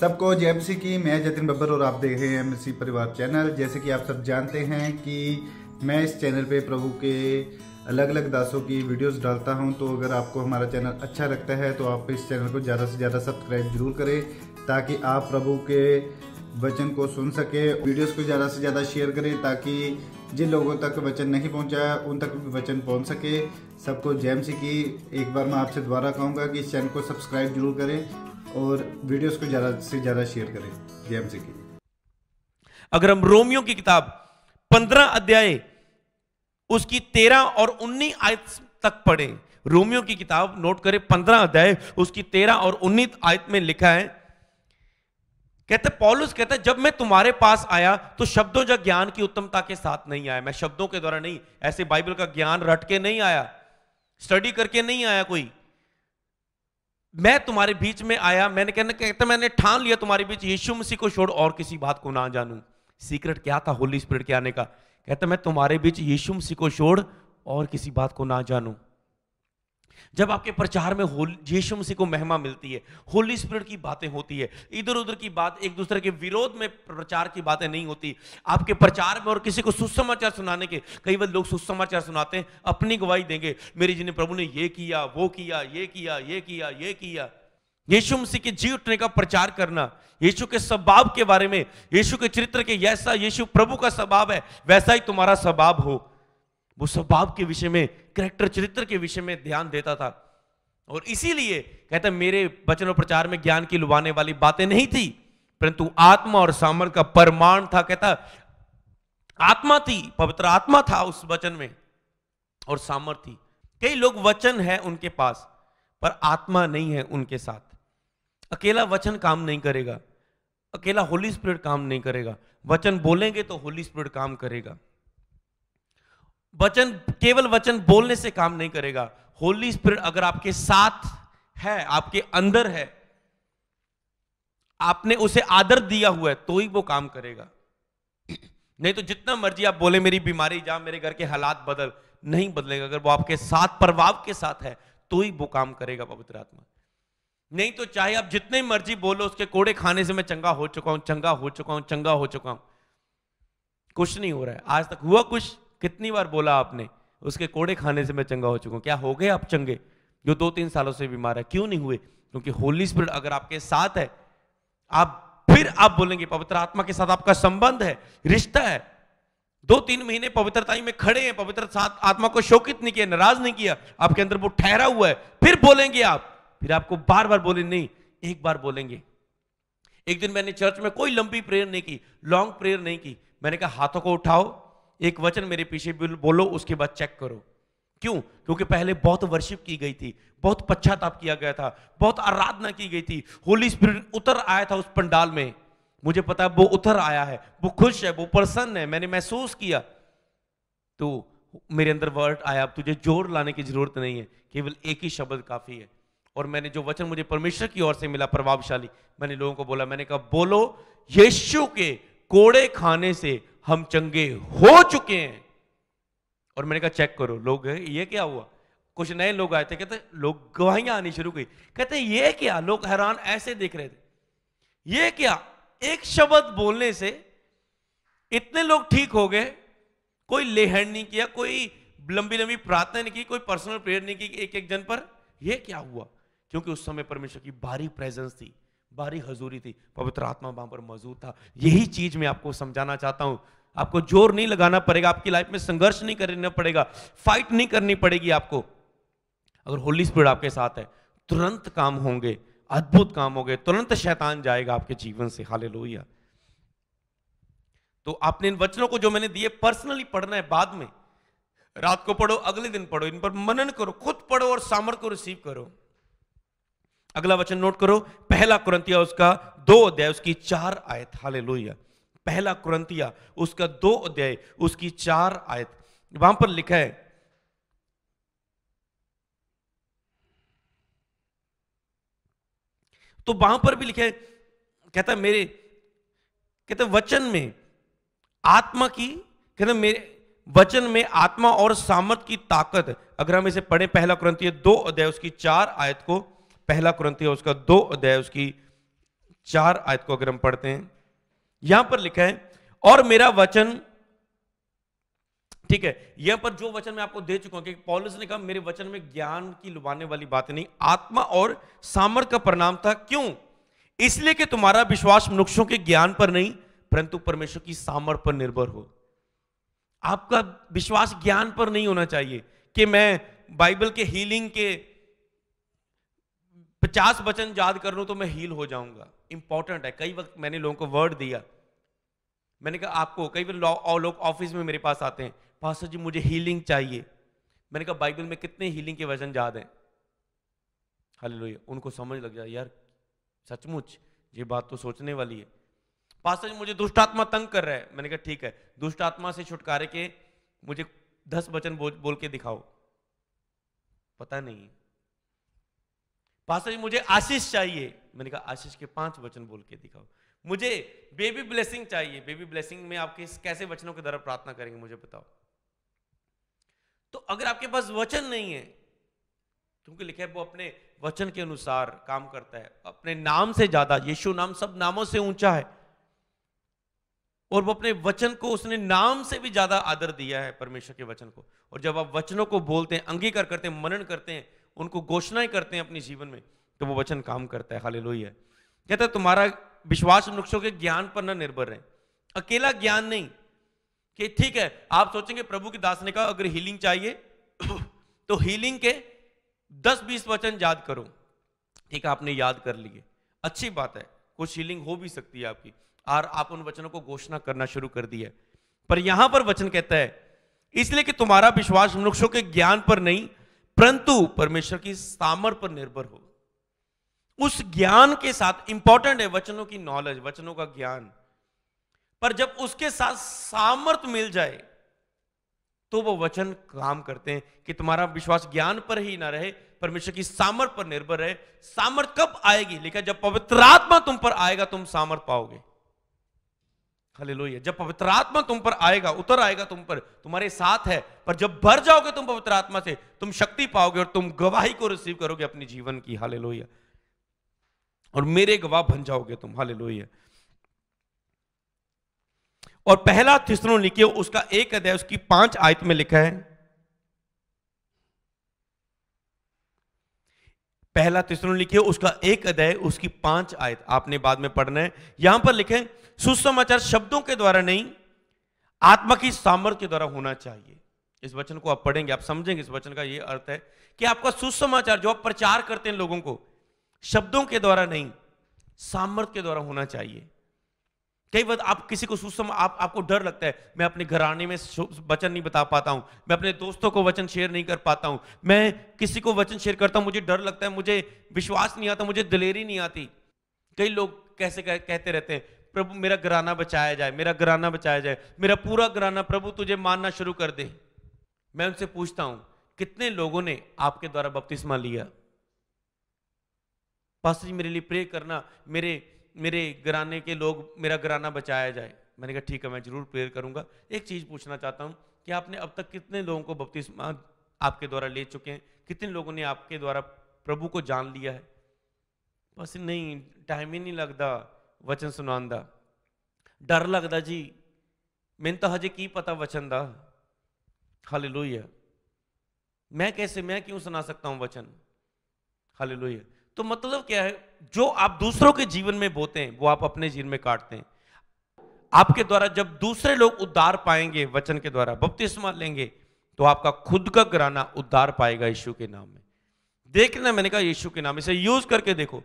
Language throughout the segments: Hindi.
सबको सी की मैं जतिन बब्बर और आप देख रहे हैं एमसी परिवार चैनल जैसे कि आप सब जानते हैं कि मैं इस चैनल पे प्रभु के अलग अलग दासों की वीडियोस डालता हूं तो अगर आपको हमारा चैनल अच्छा लगता है तो आप इस चैनल को ज़्यादा से ज़्यादा सब्सक्राइब जरूर करें ताकि आप प्रभु के वचन को सुन सके वीडियोस को ज़्यादा से ज़्यादा शेयर करें ताकि जिन लोगों तक वचन नहीं पहुंचा उन तक भी वचन पहुंच सके सबको सी की एक बार मैं आपसे दोबारा कहूँगा कि इस चैनल को सब्सक्राइब जरूर करें और वीडियोस को ज़्यादा से ज़्यादा शेयर करें जैम से की अगर हम रोमियो की किताब पंद्रह अध्याय उसकी तेरह और उन्नीस आयत तक पढ़े रोमियो की किताब नोट करें पंद्रह अध्याय उसकी तेरह और उन्नीस आयत में लिखा है कहते पॉलुस कहते जब मैं तुम्हारे पास आया तो शब्दों या ज्ञान की उत्तमता के साथ नहीं आया मैं शब्दों के द्वारा नहीं ऐसे बाइबल का ज्ञान रट के नहीं आया स्टडी करके नहीं आया कोई मैं तुम्हारे बीच में आया मैंने कहना कहते मैंने ठान लिया तुम्हारे बीच यीशु मसीह को छोड़ और किसी बात को ना जानू सीक्रेट क्या था होली स्पिरिट के आने का कहते मैं तुम्हारे बीच यीशु मसीह को छोड़ और किसी बात को ना जानू जब आपके प्रचार में यीशु मसीह को महिमा मिलती है होली स्पिरिट की बातें होती है इधर उधर की बात एक दूसरे के विरोध में प्रचार की बातें नहीं होती आपके प्रचार में और किसी को सुसमाचार सुनाने के कई बार लोग सुसमाचार सुनाते हैं अपनी गवाही देंगे मेरे जिन्हें प्रभु ने ये किया वो किया ये किया ये किया ये किया यीशु मसीह के जी उठने का प्रचार करना यीशु के स्वभाव के बारे में यीशु के चरित्र के जैसा यीशु प्रभु का स्वभाव है वैसा ही तुम्हारा स्वभाव हो वो स्वभाव के विषय में करेक्टर चरित्र के विषय में ध्यान देता था और इसीलिए कहता मेरे वचन और प्रचार में ज्ञान की लुभाने वाली बातें नहीं थी परंतु आत्मा और सामर का परमाण था कहता आत्मा थी पवित्र आत्मा था उस वचन में और सामर्थ्य थी कई लोग वचन है उनके पास पर आत्मा नहीं है उनके साथ अकेला वचन काम नहीं करेगा अकेला होली स्पिरिट काम नहीं करेगा वचन बोलेंगे तो होली स्पिरिट काम करेगा वचन केवल वचन बोलने से काम नहीं करेगा होली स्पिरिट अगर आपके साथ है आपके अंदर है आपने उसे आदर दिया हुआ है तो ही वो काम करेगा नहीं तो जितना मर्जी आप बोले मेरी बीमारी जा मेरे घर के हालात बदल नहीं बदलेगा अगर वो आपके साथ प्रभाव के साथ है तो ही वो काम करेगा पवित्र आत्मा नहीं तो चाहे आप जितने मर्जी बोलो उसके कोड़े खाने से मैं चंगा हो चुका हूं चंगा हो चुका हूं चंगा हो चुका हूं कुछ नहीं हो रहा है आज तक हुआ कुछ कितनी बार बोला आपने उसके कोड़े खाने से मैं चंगा हो चुका हूँ क्या हो गए आप चंगे जो दो तीन सालों से बीमार है क्यों नहीं हुए क्योंकि होली स्पिरिट अगर आपके साथ है आप फिर आप बोलेंगे पवित्र आत्मा के साथ आपका संबंध है रिश्ता है दो तीन महीने पवित्रता में खड़े हैं पवित्र साथ आत्मा को शोकित नहीं किया नाराज नहीं किया आपके अंदर वो ठहरा हुआ है फिर बोलेंगे आप फिर आपको बार बार बोले नहीं एक बार बोलेंगे एक दिन मैंने चर्च में कोई लंबी प्रेयर नहीं की लॉन्ग प्रेयर नहीं की मैंने कहा हाथों को उठाओ एक वचन मेरे पीछे बोलो उसके बाद चेक करो क्यों क्योंकि पहले बहुत वर्शिप की गई थी बहुत पश्चाताप किया गया था बहुत आराधना की गई थी होली स्पिरिट उतर आया था उस पंडाल में मुझे पता है वो उतर आया है वो खुश है वो प्रसन्न है मैंने महसूस किया तो मेरे अंदर वर्ड आया अब तुझे जोर लाने की जरूरत नहीं है केवल एक ही शब्द काफी है और मैंने जो वचन मुझे परमेश्वर की ओर से मिला प्रभावशाली मैंने लोगों को बोला मैंने कहा बोलो यीशु के कोड़े खाने से हम चंगे हो चुके हैं और मैंने कहा चेक करो लोग ये क्या हुआ कुछ नए लोग आए थे कहते लोग गवाहियां आनी शुरू की कहते ये क्या लोग हैरान ऐसे देख रहे थे ये क्या एक शब्द बोलने से इतने लोग ठीक हो गए कोई लेहन नहीं किया कोई लंबी लंबी प्रार्थना नहीं की कोई पर्सनल प्रेयर नहीं की एक एक जन पर यह क्या हुआ क्योंकि उस समय परमेश्वर की भारी प्रेजेंस थी बाहरी हजूरी थी पवित्र आत्मा वहां पर मौजूद था यही चीज मैं आपको समझाना चाहता हूं आपको जोर नहीं लगाना पड़ेगा आपकी लाइफ में संघर्ष नहीं करना पड़ेगा फाइट नहीं करनी पड़ेगी आपको अगर होली स्पीड आपके साथ है तुरंत काम होंगे अद्भुत काम होंगे तुरंत शैतान जाएगा आपके जीवन से हाले तो आपने इन वचनों को जो मैंने दिए पर्सनली पढ़ना है बाद में रात को पढ़ो अगले दिन पढ़ो इन पर मनन करो खुद पढ़ो और सामर्थ को रिसीव करो अगला वचन नोट करो पहला कुरंतिया उसका दो अध्याय उसकी चार आयत हाले पहला कुरंतिया उसका दो अध्याय उसकी चार आयत वहां पर लिखा है तो वहां पर भी लिखा है कहता है मेरे कहते वचन में आत्मा की कहते मेरे वचन में आत्मा और सामर्थ की ताकत अगर हम इसे पढ़े पहला क्रंथ दो अध्याय उसकी चार आयत को पहला क्रंथिया उसका दो अध्याय उसकी चार आयत को अगर हम पढ़ते हैं यहां पर लिखा है और मेरा वचन ठीक है यहां पर जो वचन मैं आपको दे चुका हूं कि पॉलिस ने कहा मेरे वचन में ज्ञान की लुभाने वाली बात नहीं आत्मा और सामर्थ का परिणाम था क्यों इसलिए कि तुम्हारा विश्वास मनुष्यों के ज्ञान पर नहीं परंतु परमेश्वर की सामर्थ पर निर्भर हो आपका विश्वास ज्ञान पर नहीं होना चाहिए कि मैं बाइबल के हीलिंग के पचास वचन याद कर लू तो मैं हील हो जाऊंगा इंपॉर्टेंट है कई वक्त मैंने लोगों को वर्ड दिया मैंने कहा आपको कई बार और लोग ऑफिस में मेरे पास आते हैं पास्टर जी मुझे हीलिंग चाहिए मैंने कहा बाइबल में कितने हीलिंग के वचन याद हैं हालेलुया उनको समझ लग जाए यार सचमुच ये बात तो सोचने वाली है पास्टर जी मुझे दुष्ट आत्मा तंग कर रहा है मैंने कहा ठीक है दुष्ट आत्मा से छुटकारे के मुझे दस वचन बोल, बोल के दिखाओ पता नहीं पास्टर जी मुझे आशीष चाहिए मैंने कहा आशीष के पांच वचन बोल के दिखाओ मुझे बेबी ब्लेसिंग चाहिए बेबी ब्लेसिंग में आप किस कैसे वचनों के द्वारा प्रार्थना करेंगे मुझे बताओ तो अगर आपके पास वचन नहीं है क्योंकि लिखे वो अपने वचन के अनुसार काम करता है अपने नाम से ज्यादा यीशु नाम सब नामों से ऊंचा है और वो अपने वचन को उसने नाम से भी ज्यादा आदर दिया है परमेश्वर के वचन को और जब आप वचनों को बोलते हैं अंगीकार करते हैं मनन करते हैं उनको घोषणाएं करते हैं अपने जीवन में तो वो वचन काम करता है खाली लोही है कहता है तुम्हारा विश्वास वृक्षों के ज्ञान पर ना निर्भर रहे अकेला ज्ञान नहीं कि ठीक है आप सोचेंगे प्रभु के दास ने कहा अगर हीलिंग चाहिए तो हीलिंग के दस बीस वचन याद करो ठीक है आपने याद कर लिए अच्छी बात है कुछ हीलिंग हो भी सकती है आपकी और आप उन वचनों को घोषणा करना शुरू कर दिया पर यहां पर वचन कहता है इसलिए कि तुम्हारा विश्वास मनुष्यों के ज्ञान पर नहीं परंतु परमेश्वर की सामर पर निर्भर हो उस ज्ञान के साथ इंपॉर्टेंट है वचनों की नॉलेज वचनों का ज्ञान पर जब उसके साथ सामर्थ मिल जाए तो वो वचन काम करते हैं कि तुम्हारा विश्वास ज्ञान पर ही ना रहे परमेश्वर की सामर्थ पर निर्भर रहे सामर्थ कब आएगी लेकिन जब पवित्र आत्मा तुम पर आएगा तुम सामर्थ पाओगे हले जब पवित्र आत्मा तुम पर आएगा उतर आएगा तुम पर तुम्हारे साथ है पर जब भर जाओगे तुम पवित्र आत्मा से तुम शक्ति पाओगे और तुम गवाही को रिसीव करोगे अपने जीवन की हाले और मेरे गवाह बन जाओगे तुम हाले और पहला तिसरों लिखे उसका एक अध्याय उसकी पांच आयत में लिखा है पहला तिसरों लिखे उसका एक अध्याय उसकी पांच आयत आपने बाद में पढ़ना है यहां पर लिखे है सुसमाचार शब्दों के द्वारा नहीं आत्मा की सामर्थ्य के द्वारा होना चाहिए इस वचन को आप पढ़ेंगे आप समझेंगे इस वचन का यह अर्थ है कि आपका सुसमाचार जो आप प्रचार करते हैं लोगों को शब्दों के द्वारा नहीं सामर्थ्य के द्वारा होना चाहिए कई बार आप किसी को सुसम आप आपको डर लगता है मैं अपने घराने में वचन नहीं बता पाता हूं मैं अपने दोस्तों को वचन शेयर नहीं कर पाता हूं मैं किसी को वचन शेयर करता हूं मुझे डर लगता है मुझे विश्वास नहीं आता मुझे दिलेरी नहीं आती कई लोग कैसे कह, कहते रहते हैं प्रभु मेरा घराना बचाया जाए मेरा घराना बचाया जाए मेरा पूरा घराना प्रभु तुझे मानना शुरू कर दे मैं उनसे पूछता हूं कितने लोगों ने आपके द्वारा बपतिस्मा लिया पास्टर जी मेरे लिए प्रे करना मेरे मेरे घराने के लोग मेरा घराना बचाया जाए मैंने कहा ठीक है मैं जरूर प्रेयर करूंगा एक चीज पूछना चाहता हूं कि आपने अब तक कितने लोगों को बपतिस्मा आपके द्वारा ले चुके हैं कितने लोगों ने आपके द्वारा प्रभु को जान लिया है बस नहीं टाइम ही नहीं लगता वचन सुना डर लगता जी ਜੀ तो हजे की पता वचन ਵਚਨ ਦਾ ਹਾਲੇਲੂਇਆ मैं कैसे मैं क्यों सुना सकता हूं वचन हालेलुया तो मतलब क्या है जो आप दूसरों के जीवन में बोते हैं वो आप अपने जीवन में काटते हैं आपके द्वारा जब दूसरे लोग उद्धार पाएंगे वचन के द्वारा बपतिस्मा लेंगे तो आपका खुद का घराना उद्धार पाएगा यीशु के नाम में देखना मैंने कहा यीशु के नाम इसे यूज करके देखो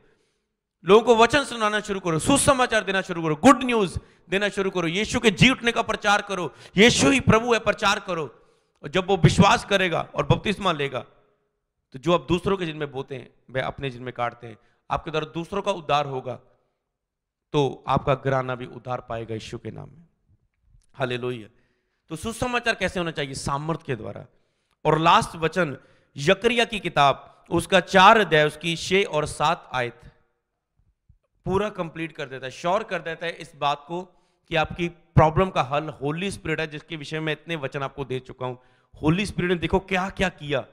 लोगों को वचन सुनाना शुरू करो सुसमाचार देना शुरू करो गुड न्यूज देना शुरू करो यीशु के जी उठने का प्रचार करो यीशु ही प्रभु है प्रचार करो और जब वो विश्वास करेगा और बपतिस्मा लेगा तो जो आप दूसरों के जिनमें बोते हैं वे अपने जिनमें काटते हैं आपके द्वारा दूसरों का उद्धार होगा तो आपका घराना भी उद्धार पाएगा यीशु के नाम में हाले तो सुसमाचार कैसे होना चाहिए सामर्थ्य के द्वारा और लास्ट वचन यकरिया की किताब उसका चार अध्याय उसकी छे और सात आयत पूरा कंप्लीट कर देता है श्योर कर देता है इस बात को कि आपकी प्रॉब्लम का हल होली स्पिरिट है जिसके विषय में इतने वचन आपको दे चुका हूं होली स्पिरिट ने देखो क्या क्या किया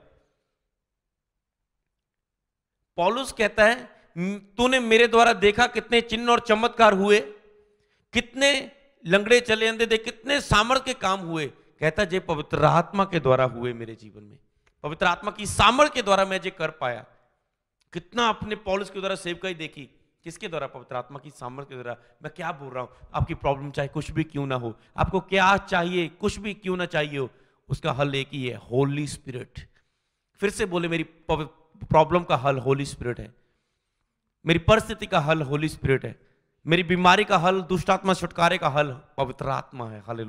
पॉलुस कहता है तूने मेरे द्वारा देखा कितने चिन्ह और चमत्कार हुए कितने लंगड़े चले अंधे थे कितने सामर्थ के काम हुए कहता जे पवित्र आत्मा के द्वारा हुए मेरे जीवन में पवित्र आत्मा की सामर्थ के द्वारा मैं जे कर पाया कितना अपने पॉलिस के द्वारा सेवकाई देखी किसके द्वारा पवित्र आत्मा की सामर्थ्य के द्वारा मैं क्या बोल रहा हूं आपकी प्रॉब्लम चाहे कुछ भी क्यों ना हो आपको क्या चाहिए कुछ भी क्यों ना चाहिए हो उसका हल एक ही है होली स्पिरिट फिर से बोले मेरी प्रॉब्लम का हल होली स्पिरिट है मेरी परिस्थिति का हल होली स्पिरिट है मेरी बीमारी का हल दुष्टात्मा छुटकारे का हल पवित्र आत्मा है हल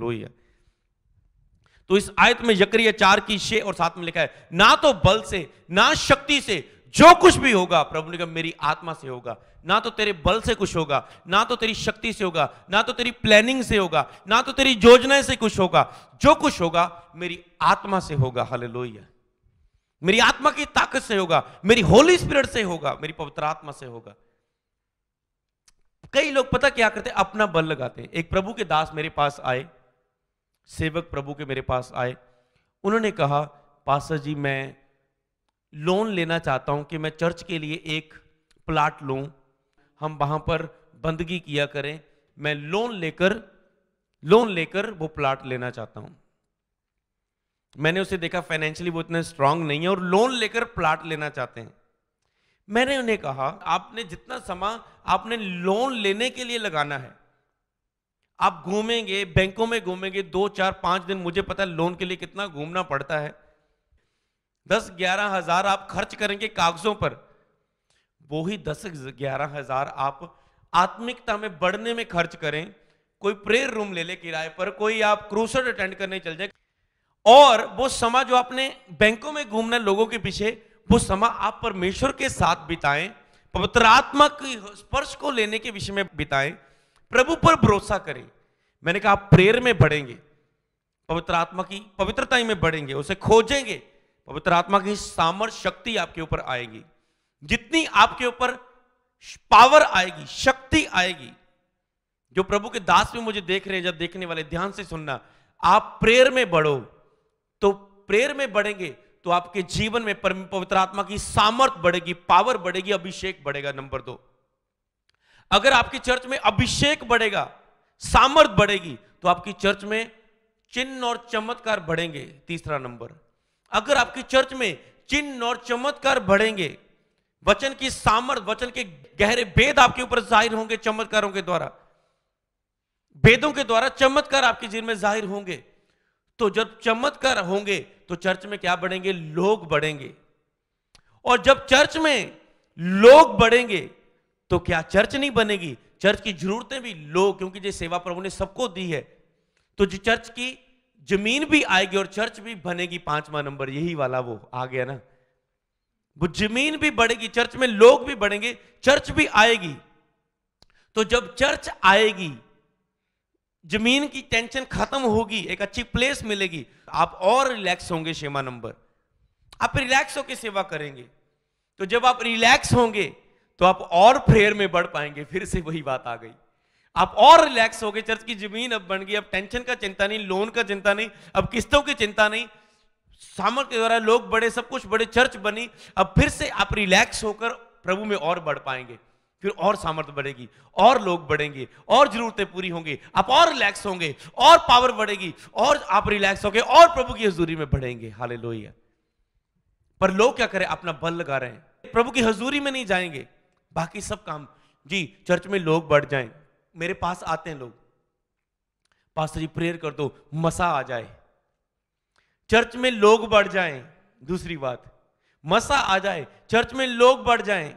तो इस आयत में यक्रिय चार की छे और साथ में लिखा है ना तो बल से ना शक्ति से जो कुछ भी होगा प्रभु ने कहा मेरी आत्मा से होगा ना तो तेरे बल से कुछ होगा ना तो तेरी शक्ति से होगा ना तो तेरी प्लानिंग से होगा ना तो तेरी योजनाएं से कुछ होगा जो कुछ होगा मेरी आत्मा से होगा हले मेरी आत्मा की ताकत से होगा मेरी होली स्पिरिट से होगा मेरी पवित्र आत्मा से होगा कई लोग पता क्या करते अपना बल लगाते एक प्रभु के दास मेरे पास आए सेवक प्रभु के मेरे पास आए उन्होंने कहा पासा जी मैं लोन लेना चाहता हूं कि मैं चर्च के लिए एक प्लाट लू हम वहां पर बंदगी किया करें मैं लोन लेकर लोन लेकर वो प्लाट लेना चाहता हूं मैंने उसे देखा फाइनेंशियली वो इतने स्ट्रांग नहीं है और लोन लेकर प्लाट लेना चाहते हैं मैंने उन्हें कहा आपने जितना समा आपने लोन लेने के लिए लगाना है आप घूमेंगे बैंकों में घूमेंगे दो चार पांच दिन मुझे पता है लोन के लिए कितना घूमना पड़ता है दस ग्यारह हजार आप खर्च करेंगे कागजों पर वो ही दस ग्यारह हजार आप आत्मिकता में बढ़ने में खर्च करें कोई प्रेयर रूम ले ले किराए पर कोई आप क्रूसर अटेंड करने चल जाए और वो समा जो आपने बैंकों में घूमना लोगों के पीछे वो समा आप परमेश्वर के साथ बिताएं पवित्र आत्मा के स्पर्श को लेने के विषय में बिताएं प्रभु पर भरोसा करें मैंने कहा आप प्रेयर में बढ़ेंगे पवित्र आत्मा की पवित्रता में बढ़ेंगे उसे खोजेंगे पवित्र आत्मा की सामर्थ शक्ति आपके ऊपर आएगी जितनी आपके ऊपर पावर आएगी शक्ति आएगी जो प्रभु के दास में मुझे देख रहे हैं जब देखने वाले ध्यान से सुनना आप प्रेयर में बढ़ो तो प्रेयर में बढ़ेंगे तो आपके जीवन में पवित्र आत्मा की सामर्थ बढ़ेगी पावर बढ़ेगी अभिषेक बढ़ेगा नंबर दो अगर आपके चर्च में अभिषेक बढ़ेगा सामर्थ बढ़ेगी तो आपकी चर्च में चिन्ह और चमत्कार बढ़ेंगे तीसरा नंबर अगर आपकी चर्च में चिन्ह और चमत्कार बढ़ेंगे वचन की सामर्थ वचन के गहरे भेद आपके ऊपर जाहिर होंगे चमत्कारों के द्वारा भेदों के द्वारा चमत्कार आपके जीवन में जाहिर होंगे तो जब चमत्कार होंगे तो चर्च में क्या बढ़ेंगे लोग बढ़ेंगे और जब चर्च में लोग बढ़ेंगे तो क्या चर्च नहीं बनेगी चर्च की जरूरतें भी लोग क्योंकि जो सेवा प्रभु ने सबको दी है तो जो चर्च की जमीन भी आएगी और चर्च भी बनेगी पांचवा नंबर यही वाला वो आ गया ना वो जमीन भी बढ़ेगी चर्च में लोग भी बढ़ेंगे चर्च भी आएगी तो जब चर्च आएगी जमीन की टेंशन खत्म होगी एक अच्छी प्लेस मिलेगी आप और रिलैक्स होंगे शेमा नंबर आप रिलैक्स होकर सेवा करेंगे तो जब आप रिलैक्स होंगे तो आप और प्रेयर में बढ़ पाएंगे फिर से वही बात आ गई आप और रिलैक्स हो गए चर्च की जमीन अब बन गई अब टेंशन का चिंता नहीं लोन का चिंता नहीं अब किस्तों की चिंता नहीं सामर्थ्य द्वारा लोग बड़े सब कुछ बड़े चर्च बनी अब फिर से आप रिलैक्स होकर प्रभु में और बढ़ पाएंगे फिर और सामर्थ्य बढ़ेगी और लोग बढ़ेंगे और जरूरतें पूरी होंगी आप और रिलैक्स होंगे और पावर बढ़ेगी और आप रिलैक्स होंगे और प्रभु की हजूरी में बढ़ेंगे हाले पर लोग क्या करें अपना बल लगा रहे हैं प्रभु की हजूरी में नहीं जाएंगे बाकी सब काम जी चर्च में लोग बढ़ जाएं मेरे पास आते हैं लोग पास्टर जी प्रेयर कर दो मसा आ जाए चर्च में लोग बढ़ जाएं दूसरी बात मसा आ जाए चर्च में लोग बढ़ जाएं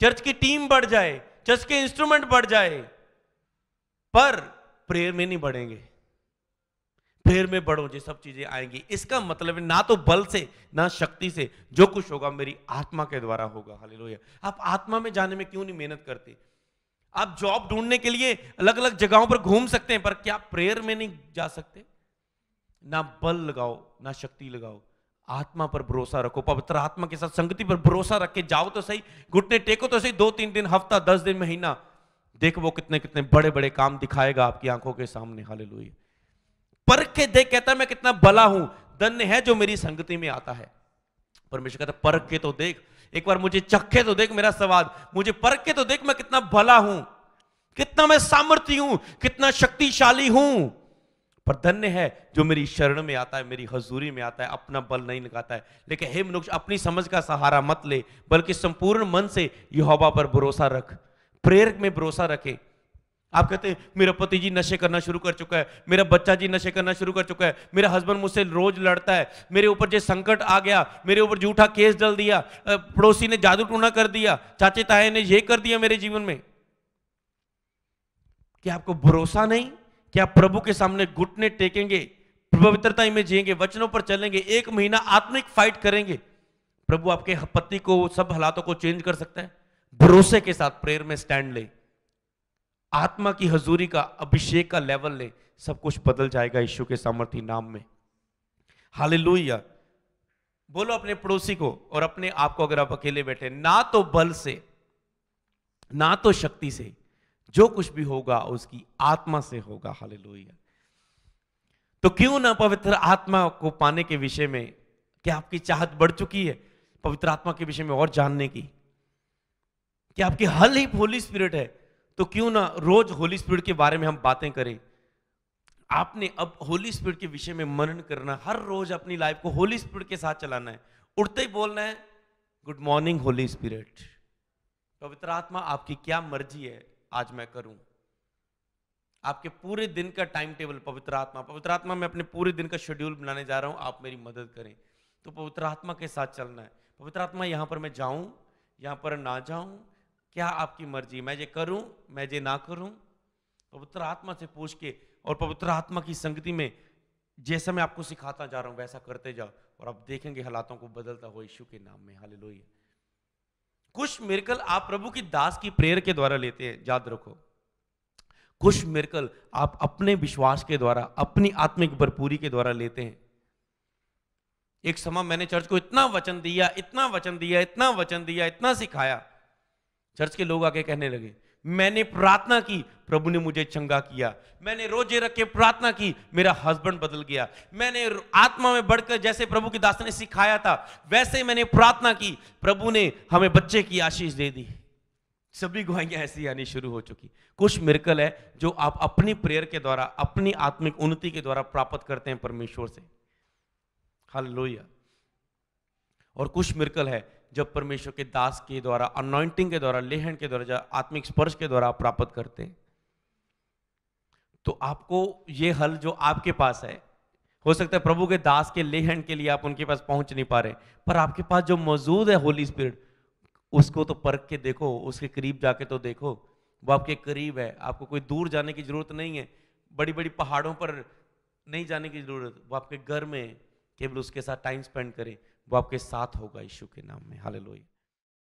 चर्च की टीम बढ़ जाए चर्च के इंस्ट्रूमेंट बढ़ जाए पर प्रेयर में नहीं बढ़ेंगे प्रेयर में बढ़ो जो सब चीजें आएंगी इसका मतलब है ना तो बल से ना शक्ति से जो कुछ होगा मेरी आत्मा के द्वारा होगा हालेलुया आप आत्मा में जाने में क्यों नहीं मेहनत करते आप जॉब ढूंढने के लिए अलग अलग जगहों पर घूम सकते हैं पर क्या प्रेयर में नहीं जा सकते ना बल लगाओ ना शक्ति लगाओ आत्मा पर भरोसा रखो पवित्र आत्मा के साथ संगति पर भरोसा रख के जाओ तो सही घुटने टेको तो सही दो तीन दिन हफ्ता दस दिन महीना देखो वो कितने कितने बड़े बड़े काम दिखाएगा आपकी आंखों के सामने हाल परख के देख कहता मैं कितना बला हूं धन्य है जो मेरी संगति में आता है परमेश्वर कहता परख के तो देख एक बार मुझे चखे तो देख मेरा स्वाद मुझे परख के तो देख मैं कितना भला हूं कितना मैं सामर्थ्य हूं कितना शक्तिशाली हूं पर धन्य है जो मेरी शरण में आता है मेरी हजूरी में आता है अपना बल नहीं लगाता है लेकिन हे मनुष्य अपनी समझ का सहारा मत ले बल्कि संपूर्ण मन से यहोवा पर भरोसा रख प्रेरक में भरोसा रखे आप कहते हैं मेरा पति जी नशे करना शुरू कर चुका है मेरा बच्चा जी नशे करना शुरू कर चुका है मेरा हस्बैंड मुझसे रोज लड़ता है मेरे ऊपर जो संकट आ गया मेरे ऊपर झूठा केस डल दिया पड़ोसी ने जादू टूना कर दिया चाचे ताए ने ये कर दिया मेरे जीवन में क्या आपको भरोसा नहीं क्या प्रभु के सामने घुटने टेकेंगे पवित्रता में जिएंगे वचनों पर चलेंगे एक महीना आत्मिक फाइट करेंगे प्रभु आपके पति को सब हालातों को चेंज कर सकते हैं भरोसे के साथ प्रेयर में स्टैंड ले आत्मा की हजूरी का अभिषेक का लेवल ले सब कुछ बदल जाएगा यीशु के सामर्थ्य नाम में हाल बोलो अपने पड़ोसी को और अपने आप को अगर आप अकेले बैठे ना तो बल से ना तो शक्ति से जो कुछ भी होगा उसकी आत्मा से होगा हाल तो क्यों ना पवित्र आत्मा को पाने के विषय में क्या आपकी चाहत बढ़ चुकी है पवित्र आत्मा के विषय में और जानने की क्या आपकी हल ही होली स्पिरिट है तो क्यों ना रोज होली स्पीड के बारे में हम बातें करें आपने अब होली स्पीड के विषय में मनन करना हर रोज अपनी लाइफ को होली स्पीड के साथ चलाना है उठते ही बोलना है गुड मॉर्निंग होली स्पिरिट पवित्र आत्मा आपकी क्या मर्जी है आज मैं करूं आपके पूरे दिन का टाइम टेबल पवित्र आत्मा पवित्र आत्मा मैं अपने पूरे दिन का शेड्यूल बनाने जा रहा हूं आप मेरी मदद करें तो पवित्र आत्मा के साथ चलना है पवित्र आत्मा यहां पर मैं जाऊं यहां पर ना जाऊं क्या आपकी मर्जी मैं ये करूं मैं ये ना करूं पवित्र आत्मा से पूछ के और पवित्र आत्मा की संगति में जैसा मैं आपको सिखाता जा रहा हूं वैसा करते जाओ और आप देखेंगे हालातों को बदलता हो यीशु के नाम में हाल कुछ मिरकल आप प्रभु की दास की प्रेयर के द्वारा लेते हैं याद रखो कुछ मिरकल आप अपने विश्वास के द्वारा अपनी आत्मिक भरपूरी के द्वारा लेते हैं एक समय मैंने चर्च को इतना वचन दिया इतना वचन दिया इतना वचन दिया इतना सिखाया चर्च के लोग आके कहने लगे मैंने प्रार्थना की प्रभु ने मुझे चंगा किया मैंने रोजे रख के प्रार्थना की मेरा हस्बैंड बदल गया मैंने आत्मा में बढ़कर जैसे प्रभु की दास ने सिखाया था वैसे मैंने प्रार्थना की प्रभु ने हमें बच्चे की आशीष दे दी सभी गुहाइयां ऐसी आनी शुरू हो चुकी कुछ मिरकल है जो आप अपनी प्रेयर के द्वारा अपनी आत्मिक उन्नति के द्वारा प्राप्त करते हैं परमेश्वर से हल और कुछ मिरकल है जब परमेश्वर के दास के द्वारा अनोइंटिंग के द्वारा लेहन के द्वारा आत्मिक स्पर्श के द्वारा प्राप्त करते हैं तो आपको ये हल जो आपके पास है हो सकता है प्रभु के दास के लेहन के लिए आप उनके पास पहुंच नहीं पा रहे पर आपके पास जो मौजूद है होली स्पिरिट उसको तो परख के देखो उसके करीब जाके तो देखो वो आपके करीब है आपको कोई दूर जाने की जरूरत नहीं है बड़ी बड़ी पहाड़ों पर नहीं जाने की जरूरत वो आपके घर में केवल उसके साथ टाइम स्पेंड करें वो आपके साथ होगा यीशु के नाम में हाल